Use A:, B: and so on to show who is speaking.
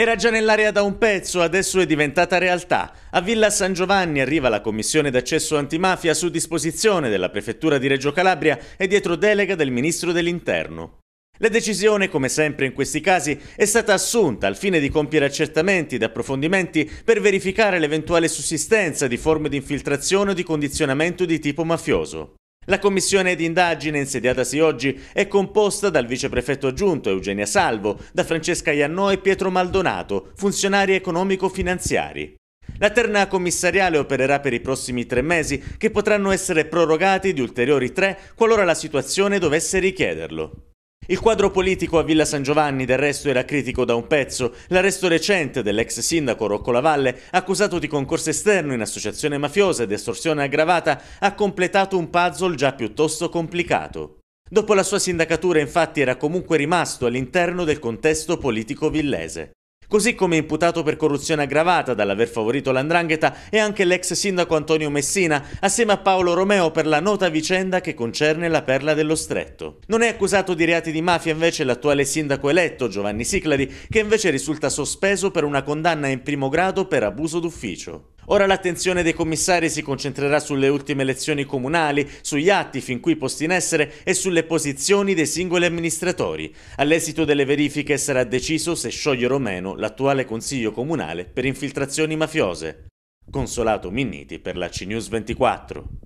A: Era già nell'area da un pezzo, adesso è diventata realtà. A Villa San Giovanni arriva la commissione d'accesso antimafia su disposizione della prefettura di Reggio Calabria e dietro delega del ministro dell'Interno. La decisione, come sempre in questi casi, è stata assunta al fine di compiere accertamenti ed approfondimenti per verificare l'eventuale sussistenza di forme di infiltrazione o di condizionamento di tipo mafioso. La commissione di indagine insediatasi oggi è composta dal viceprefetto aggiunto Eugenia Salvo, da Francesca Iannò e Pietro Maldonato, funzionari economico-finanziari. La terna commissariale opererà per i prossimi tre mesi, che potranno essere prorogati di ulteriori tre qualora la situazione dovesse richiederlo. Il quadro politico a Villa San Giovanni del resto era critico da un pezzo. L'arresto recente dell'ex sindaco Rocco Lavalle, accusato di concorso esterno in associazione mafiosa ed estorsione aggravata, ha completato un puzzle già piuttosto complicato. Dopo la sua sindacatura infatti era comunque rimasto all'interno del contesto politico villese. Così come imputato per corruzione aggravata dall'aver favorito l'andrangheta è anche l'ex sindaco Antonio Messina, assieme a Paolo Romeo per la nota vicenda che concerne la perla dello stretto. Non è accusato di reati di mafia invece l'attuale sindaco eletto Giovanni Siclari, che invece risulta sospeso per una condanna in primo grado per abuso d'ufficio. Ora l'attenzione dei commissari si concentrerà sulle ultime elezioni comunali, sugli atti fin qui posti in essere e sulle posizioni dei singoli amministratori. All'esito delle verifiche sarà deciso se sciogliere o meno l'attuale Consiglio Comunale per infiltrazioni mafiose. Consolato Minniti per la CNews 24.